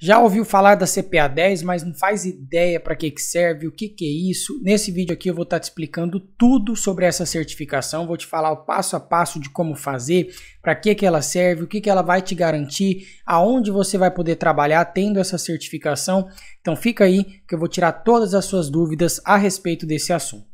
Já ouviu falar da CPA 10, mas não faz ideia para que, que serve, o que, que é isso? Nesse vídeo aqui eu vou estar tá te explicando tudo sobre essa certificação, vou te falar o passo a passo de como fazer, para que, que ela serve, o que, que ela vai te garantir, aonde você vai poder trabalhar tendo essa certificação. Então fica aí que eu vou tirar todas as suas dúvidas a respeito desse assunto.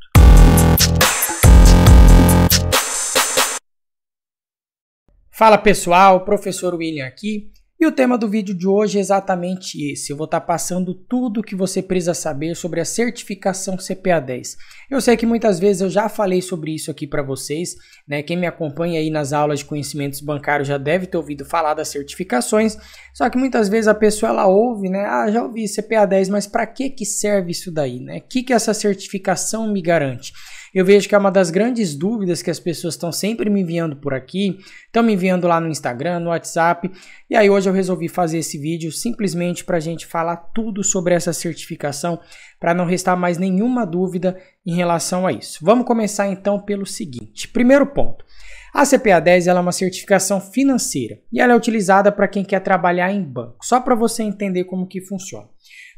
Fala pessoal, professor William aqui. E o tema do vídeo de hoje é exatamente esse. Eu vou estar tá passando tudo o que você precisa saber sobre a certificação CPA 10. Eu sei que muitas vezes eu já falei sobre isso aqui para vocês, né? Quem me acompanha aí nas aulas de conhecimentos bancários já deve ter ouvido falar das certificações. Só que muitas vezes a pessoa ela ouve, né? Ah, já ouvi CPA 10, mas para que que serve isso daí, né? O que que essa certificação me garante? eu vejo que é uma das grandes dúvidas que as pessoas estão sempre me enviando por aqui, estão me enviando lá no Instagram, no WhatsApp, e aí hoje eu resolvi fazer esse vídeo simplesmente para a gente falar tudo sobre essa certificação, para não restar mais nenhuma dúvida em relação a isso. Vamos começar então pelo seguinte: primeiro ponto. A CPA 10 é uma certificação financeira e ela é utilizada para quem quer trabalhar em banco, só para você entender como que funciona.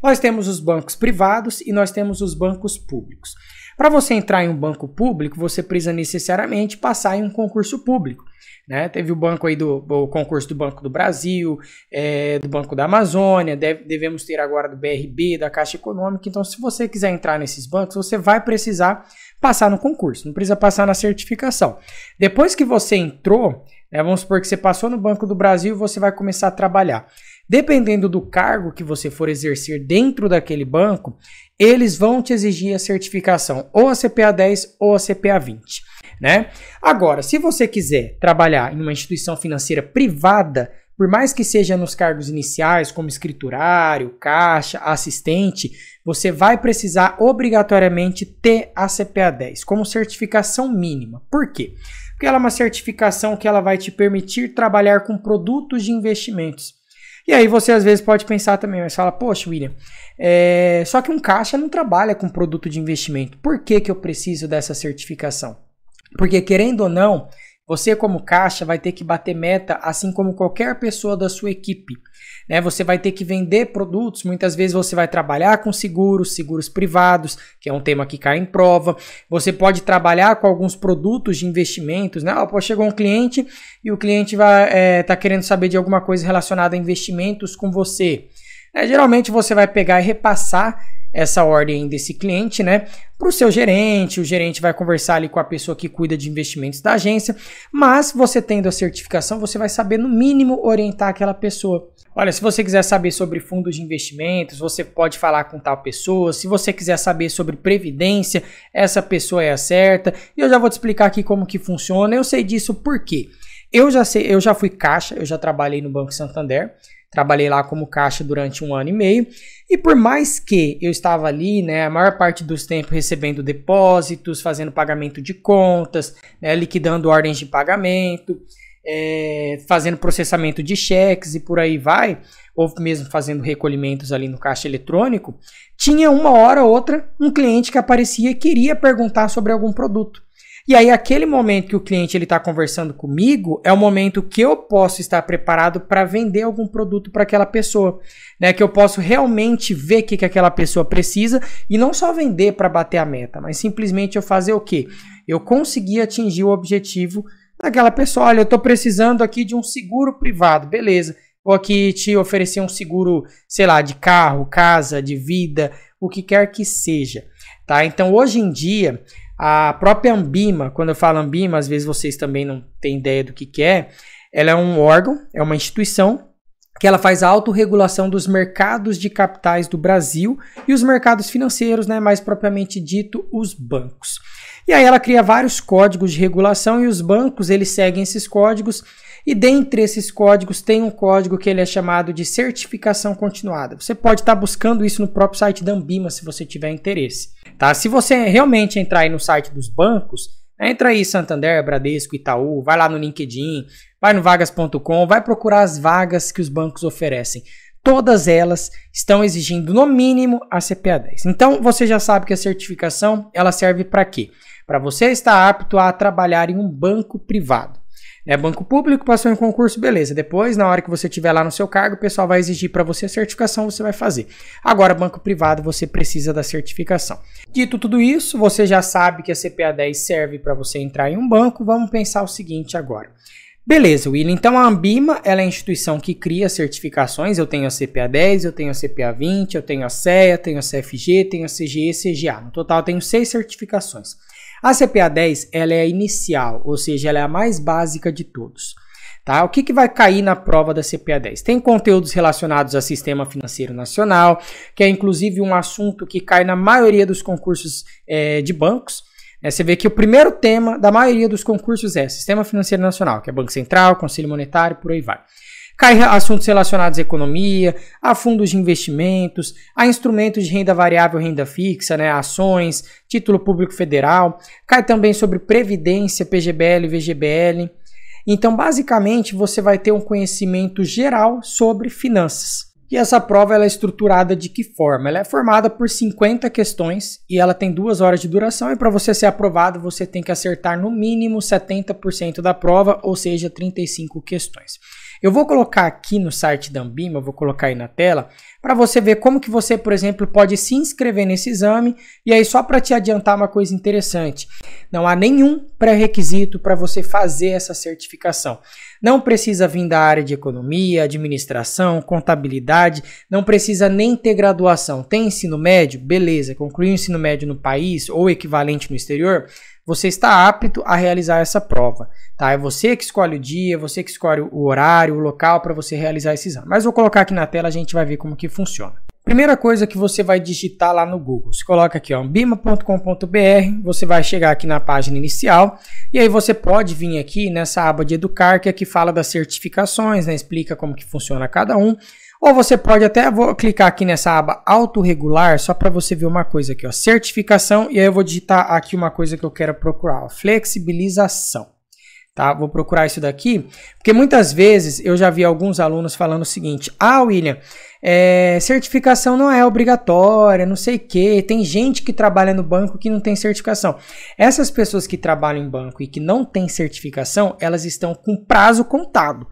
Nós temos os bancos privados e nós temos os bancos públicos. Para você entrar em um banco público, você precisa necessariamente passar em um concurso público. Né? Teve o banco aí do o concurso do Banco do Brasil, é, do Banco da Amazônia, deve, devemos ter agora do BRB, da Caixa Econômica. Então, se você quiser entrar nesses bancos, você vai precisar passar no concurso, não precisa passar na certificação. Depois que você entrou, né, vamos supor que você passou no Banco do Brasil, você vai começar a trabalhar. Dependendo do cargo que você for exercer dentro daquele banco, eles vão te exigir a certificação ou a CPA 10 ou a CPA 20. Né? Agora, se você quiser trabalhar em uma instituição financeira privada, por mais que seja nos cargos iniciais, como escriturário, caixa, assistente, você vai precisar obrigatoriamente ter a CPA 10 como certificação mínima. Por quê? Porque ela é uma certificação que ela vai te permitir trabalhar com produtos de investimentos. E aí você às vezes pode pensar também, mas fala, poxa, William, é, só que um caixa não trabalha com produto de investimento. Por que, que eu preciso dessa certificação? Porque, querendo ou não, você, como caixa, vai ter que bater meta, assim como qualquer pessoa da sua equipe. Né? Você vai ter que vender produtos. Muitas vezes você vai trabalhar com seguros, seguros privados, que é um tema que cai em prova. Você pode trabalhar com alguns produtos de investimentos. Né? Oh, chegou um cliente e o cliente está é, tá querendo saber de alguma coisa relacionada a investimentos com você. É, geralmente você vai pegar e repassar essa ordem desse cliente, né, para o seu gerente. O gerente vai conversar ali com a pessoa que cuida de investimentos da agência. Mas você tendo a certificação, você vai saber no mínimo orientar aquela pessoa. Olha, se você quiser saber sobre fundos de investimentos, você pode falar com tal pessoa. Se você quiser saber sobre previdência, essa pessoa é a certa. E eu já vou te explicar aqui como que funciona. Eu sei disso porque eu já sei, eu já fui caixa, eu já trabalhei no Banco Santander. Trabalhei lá como caixa durante um ano e meio. E por mais que eu estava ali, né, a maior parte dos tempos recebendo depósitos, fazendo pagamento de contas, né, liquidando ordens de pagamento, é, fazendo processamento de cheques e por aí vai, ou mesmo fazendo recolhimentos ali no caixa eletrônico, tinha uma hora ou outra um cliente que aparecia e queria perguntar sobre algum produto. E aí aquele momento que o cliente ele está conversando comigo é o momento que eu posso estar preparado para vender algum produto para aquela pessoa, né? Que eu posso realmente ver o que, que aquela pessoa precisa e não só vender para bater a meta, mas simplesmente eu fazer o quê? Eu conseguir atingir o objetivo daquela pessoa. Olha, eu estou precisando aqui de um seguro privado, beleza? Ou aqui te oferecer um seguro, sei lá, de carro, casa, de vida, o que quer que seja, tá? Então hoje em dia a própria Ambima, quando eu falo Ambima, às vezes vocês também não têm ideia do que, que é. Ela é um órgão, é uma instituição que ela faz a autorregulação dos mercados de capitais do Brasil e os mercados financeiros, né, mais propriamente dito, os bancos. E aí ela cria vários códigos de regulação e os bancos, eles seguem esses códigos e dentre esses códigos tem um código que ele é chamado de certificação continuada. Você pode estar tá buscando isso no próprio site da Ambima se você tiver interesse. Tá? Se você realmente entrar aí no site dos bancos, né, entra aí Santander, Bradesco, Itaú, vai lá no LinkedIn, vai no vagas.com, vai procurar as vagas que os bancos oferecem. Todas elas estão exigindo no mínimo a CPA 10. Então você já sabe que a certificação ela serve para quê? Para você estar apto a trabalhar em um banco privado. É banco público, passou em concurso, beleza. Depois, na hora que você estiver lá no seu cargo, o pessoal vai exigir para você a certificação, você vai fazer. Agora, banco privado, você precisa da certificação. Dito tudo isso, você já sabe que a CPA 10 serve para você entrar em um banco. Vamos pensar o seguinte agora. Beleza, William. Então a Ambima ela é a instituição que cria certificações. Eu tenho a CPA 10, eu tenho a CPA 20, eu tenho a CEA, tenho a CFG, tenho a CGE, CGA. No total, eu tenho seis certificações. A CPA 10 ela é a inicial, ou seja, ela é a mais básica de todos. Tá? O que, que vai cair na prova da CPA 10? Tem conteúdos relacionados ao sistema financeiro nacional, que é inclusive um assunto que cai na maioria dos concursos é, de bancos. É, você vê que o primeiro tema da maioria dos concursos é Sistema Financeiro Nacional, que é Banco Central, Conselho Monetário, por aí vai cai assuntos relacionados à economia, a fundos de investimentos, a instrumentos de renda variável e renda fixa, né, ações, título público federal, cai também sobre previdência, PGBL, VGBL. Então, basicamente, você vai ter um conhecimento geral sobre finanças. E essa prova ela é estruturada de que forma? Ela é formada por 50 questões e ela tem duas horas de duração. E para você ser aprovado, você tem que acertar no mínimo 70% da prova, ou seja, 35 questões. Eu vou colocar aqui no site da Ambima, vou colocar aí na tela, para você ver como que você, por exemplo, pode se inscrever nesse exame. E aí, só para te adiantar uma coisa interessante, não há nenhum pré-requisito para você fazer essa certificação. Não precisa vir da área de economia, administração, contabilidade, não precisa nem ter graduação. Tem ensino médio? Beleza, concluiu o ensino médio no país ou equivalente no exterior? você está apto a realizar essa prova. Tá? É você que escolhe o dia, é você que escolhe o horário, o local para você realizar esse exame. Mas vou colocar aqui na tela, a gente vai ver como que funciona. Primeira coisa que você vai digitar lá no Google, você coloca aqui, ó, bima.com.br, você vai chegar aqui na página inicial e aí você pode vir aqui nessa aba de educar que é aqui fala das certificações, né, explica como que funciona cada um. Ou você pode até vou clicar aqui nessa aba autorregular só para você ver uma coisa aqui, ó, certificação, e aí eu vou digitar aqui uma coisa que eu quero procurar, ó, flexibilização. Tá? Vou procurar isso daqui, porque muitas vezes eu já vi alguns alunos falando o seguinte: Ah, William, é, certificação não é obrigatória, não sei o que. Tem gente que trabalha no banco que não tem certificação. Essas pessoas que trabalham em banco e que não têm certificação, elas estão com prazo contado.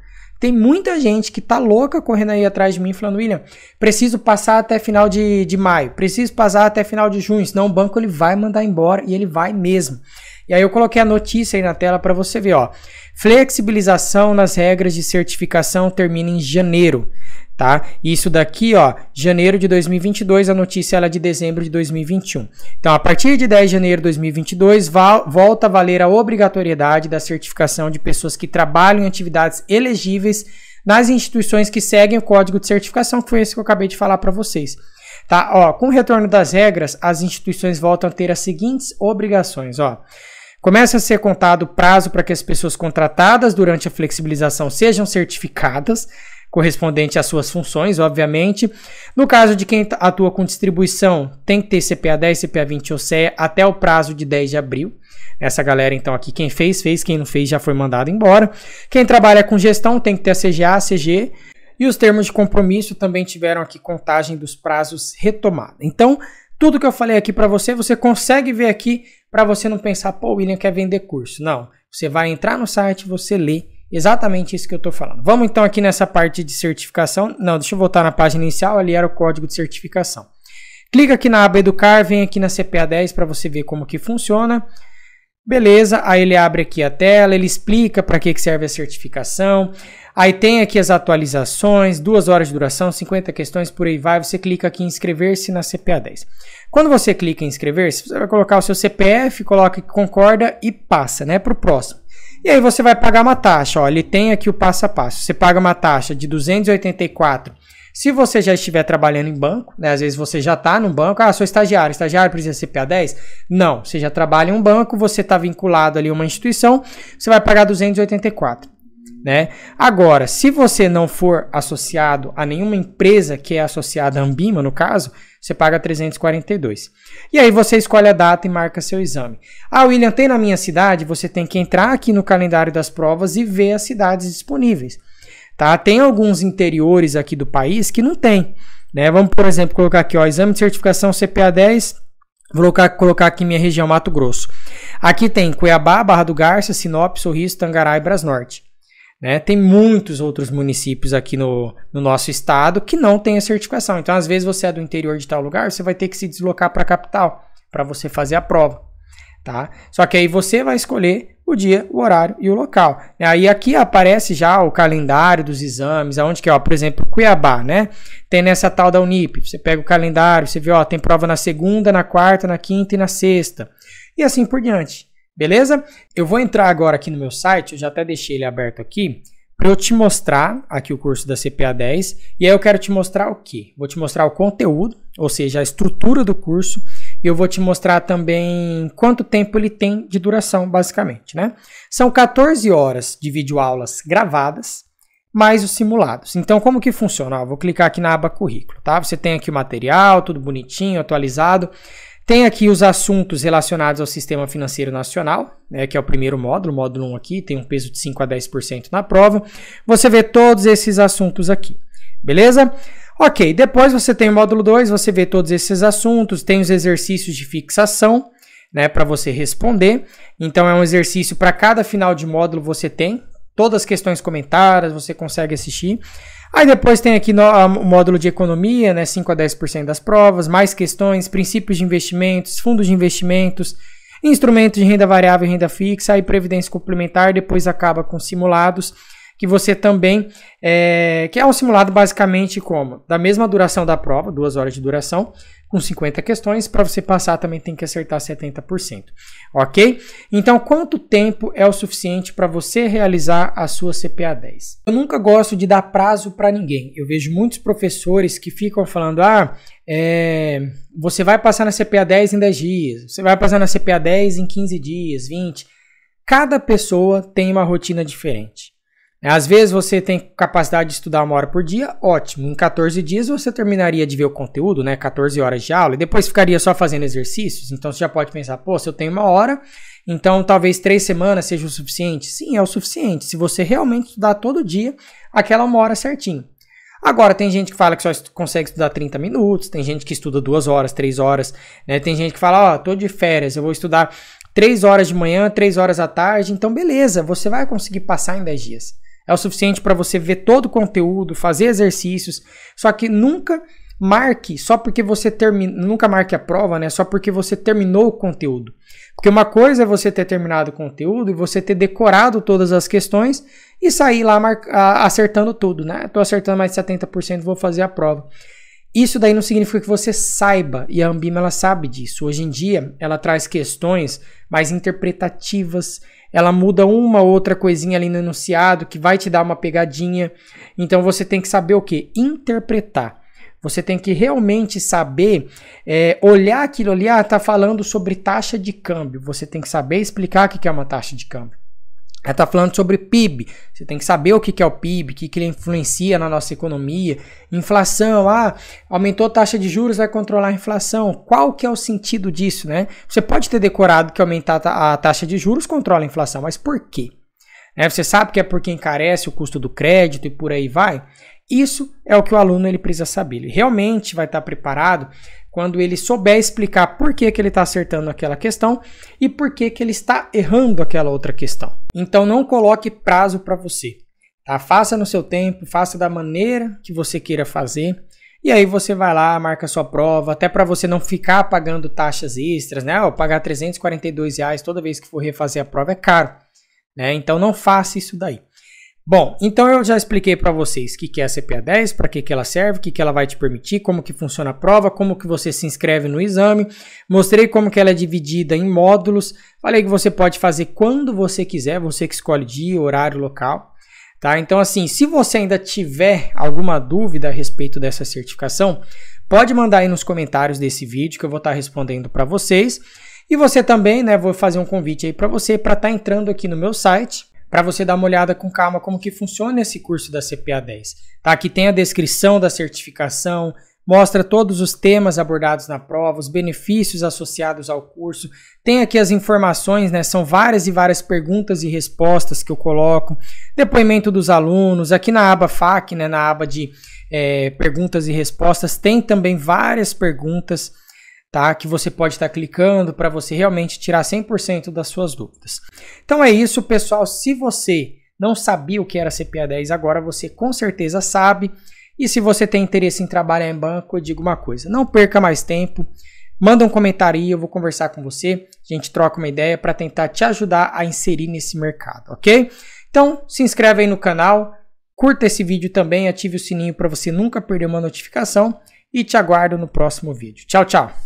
Tem muita gente que tá louca correndo aí atrás de mim falando, William, preciso passar até final de, de maio, preciso passar até final de junho, senão o banco ele vai mandar embora e ele vai mesmo. E aí eu coloquei a notícia aí na tela para você ver, ó. Flexibilização nas regras de certificação termina em janeiro tá? Isso daqui, ó, janeiro de 2022, a notícia ela é de dezembro de 2021. Então, a partir de 10 de janeiro de 2022, volta a valer a obrigatoriedade da certificação de pessoas que trabalham em atividades elegíveis nas instituições que seguem o código de certificação, que foi esse que eu acabei de falar para vocês. Tá? Ó, com o retorno das regras, as instituições voltam a ter as seguintes obrigações, ó. Começa a ser contado o prazo para que as pessoas contratadas durante a flexibilização sejam certificadas correspondente às suas funções, obviamente. No caso de quem atua com distribuição, tem que ter CPA 10, CPA 20 ou CEA até o prazo de 10 de abril. Essa galera, então, aqui, quem fez, fez, quem não fez, já foi mandado embora. Quem trabalha com gestão tem que ter a CGA, a CG. E os termos de compromisso também tiveram aqui contagem dos prazos retomada. Então, tudo que eu falei aqui para você, você consegue ver aqui para você não pensar, pô, o William quer vender curso. Não. Você vai entrar no site, você lê Exatamente isso que eu estou falando. Vamos então aqui nessa parte de certificação. Não, deixa eu voltar na página inicial, ali era o código de certificação. Clica aqui na aba Educar, vem aqui na CPA 10 para você ver como que funciona. Beleza, aí ele abre aqui a tela, ele explica para que, que serve a certificação. Aí tem aqui as atualizações, duas horas de duração, 50 questões, por aí vai. Você clica aqui em inscrever-se na CPA 10. Quando você clica em inscrever-se, você vai colocar o seu CPF, coloca que concorda e passa né, para o próximo. E aí você vai pagar uma taxa, ó, ele tem aqui o passo a passo. Você paga uma taxa de 284 se você já estiver trabalhando em banco, né, às vezes você já está num banco, ah, sou estagiário, estagiário precisa ser PA10? Não, você já trabalha em um banco, você está vinculado ali a uma instituição, você vai pagar 284. Né? Agora, se você não for associado a nenhuma empresa que é associada à Ambima, no caso, você paga 342. E aí você escolhe a data e marca seu exame. Ah, William, tem na minha cidade? Você tem que entrar aqui no calendário das provas e ver as cidades disponíveis. Tá? Tem alguns interiores aqui do país que não tem. Né? Vamos, por exemplo, colocar aqui, ó, exame de certificação CPA 10, Vou colocar, colocar aqui minha região Mato Grosso. Aqui tem Cuiabá, Barra do Garça, Sinop, Sorriso, Tangará e Brasnorte. Né? Tem muitos outros municípios aqui no, no nosso estado que não tem a certificação. Então, às vezes, você é do interior de tal lugar, você vai ter que se deslocar para a capital para você fazer a prova. Tá? Só que aí você vai escolher o dia, o horário e o local. Aí aqui aparece já o calendário dos exames, aonde que é, ó, por exemplo, Cuiabá, né? Tem nessa tal da Unip, você pega o calendário, você vê, ó, tem prova na segunda, na quarta, na quinta e na sexta. E assim por diante. Beleza? Eu vou entrar agora aqui no meu site, eu já até deixei ele aberto aqui, para eu te mostrar aqui o curso da CPA 10. E aí eu quero te mostrar o que? Vou te mostrar o conteúdo, ou seja, a estrutura do curso. E eu vou te mostrar também quanto tempo ele tem de duração, basicamente, né? São 14 horas de videoaulas gravadas, mais os simulados. Então, como que funciona? Eu vou clicar aqui na aba currículo, tá? Você tem aqui o material, tudo bonitinho, atualizado. Tem aqui os assuntos relacionados ao sistema financeiro nacional, né, que é o primeiro módulo, o módulo 1 aqui, tem um peso de 5 a 10% na prova. Você vê todos esses assuntos aqui, beleza? Ok, depois você tem o módulo 2, você vê todos esses assuntos, tem os exercícios de fixação, né, para você responder. Então é um exercício para cada final de módulo você tem, todas as questões comentadas, você consegue assistir. Aí depois tem aqui o módulo de economia, né, 5 a 10% das provas, mais questões, princípios de investimentos, fundos de investimentos, instrumentos de renda variável e renda fixa, aí previdência complementar, depois acaba com simulados que você também é, que é um simulado basicamente como da mesma duração da prova, duas horas de duração, com 50 questões, para você passar também tem que acertar 70%, ok? Então, quanto tempo é o suficiente para você realizar a sua CPA 10? Eu nunca gosto de dar prazo para ninguém. Eu vejo muitos professores que ficam falando, ah, é, você vai passar na CPA 10 em 10 dias, você vai passar na CPA 10 em 15 dias, 20. Cada pessoa tem uma rotina diferente. É, às vezes você tem capacidade de estudar uma hora por dia, ótimo. Em 14 dias você terminaria de ver o conteúdo, né? 14 horas de aula, e depois ficaria só fazendo exercícios. Então você já pode pensar, pô, se eu tenho uma hora, então talvez três semanas seja o suficiente. Sim, é o suficiente. Se você realmente estudar todo dia, aquela uma hora certinho. Agora, tem gente que fala que só consegue estudar 30 minutos, tem gente que estuda duas horas, três horas, né? Tem gente que fala, ó, oh, tô de férias, eu vou estudar três horas de manhã, três horas à tarde, então beleza, você vai conseguir passar em 10 dias. É o suficiente para você ver todo o conteúdo, fazer exercícios. Só que nunca marque só porque você termina, nunca marque a prova, né? Só porque você terminou o conteúdo. Porque uma coisa é você ter terminado o conteúdo e você ter decorado todas as questões e sair lá mar... acertando tudo, né? Tô acertando mais de 70%, vou fazer a prova. Isso daí não significa que você saiba, e a Ambima ela sabe disso. Hoje em dia, ela traz questões mais interpretativas, ela muda uma outra coisinha ali no enunciado que vai te dar uma pegadinha. Então você tem que saber o que? Interpretar. Você tem que realmente saber é, olhar aquilo ali, ah, tá falando sobre taxa de câmbio. Você tem que saber explicar o que é uma taxa de câmbio. Ela está falando sobre PIB. Você tem que saber o que é o PIB, o que ele influencia na nossa economia. Inflação, ah, aumentou a taxa de juros, vai controlar a inflação. Qual que é o sentido disso, né? Você pode ter decorado que aumentar a taxa de juros controla a inflação, mas por quê? Né? Você sabe que é porque encarece o custo do crédito e por aí vai. Isso é o que o aluno ele precisa saber. Ele realmente vai estar preparado quando ele souber explicar por que, que ele está acertando aquela questão e por que, que ele está errando aquela outra questão. Então não coloque prazo para você. Tá? Faça no seu tempo, faça da maneira que você queira fazer. E aí você vai lá, marca sua prova, até para você não ficar pagando taxas extras, né? Ou pagar 342 reais toda vez que for refazer a prova é caro. Né? Então não faça isso daí. Bom, então eu já expliquei para vocês o que, que é a CPA 10, para que, que ela serve, o que, que ela vai te permitir, como que funciona a prova, como que você se inscreve no exame, mostrei como que ela é dividida em módulos, falei que você pode fazer quando você quiser, você que escolhe dia, horário, local. Tá? Então, assim, se você ainda tiver alguma dúvida a respeito dessa certificação, pode mandar aí nos comentários desse vídeo que eu vou estar tá respondendo para vocês. E você também, né, vou fazer um convite aí para você para estar tá entrando aqui no meu site, para você dar uma olhada com calma como que funciona esse curso da CPA 10. Tá? Aqui tem a descrição da certificação, mostra todos os temas abordados na prova, os benefícios associados ao curso. Tem aqui as informações, né? São várias e várias perguntas e respostas que eu coloco. Depoimento dos alunos, aqui na aba FAQ, né? na aba de é, perguntas e respostas, tem também várias perguntas tá? Que você pode estar tá clicando para você realmente tirar 100% das suas dúvidas. Então é isso, pessoal. Se você não sabia o que era CPA 10, agora você com certeza sabe. E se você tem interesse em trabalhar em banco, eu digo uma coisa: não perca mais tempo. Manda um comentário aí, eu vou conversar com você. A gente troca uma ideia para tentar te ajudar a inserir nesse mercado, ok? Então, se inscreve aí no canal, curta esse vídeo também, ative o sininho para você nunca perder uma notificação e te aguardo no próximo vídeo. Tchau, tchau!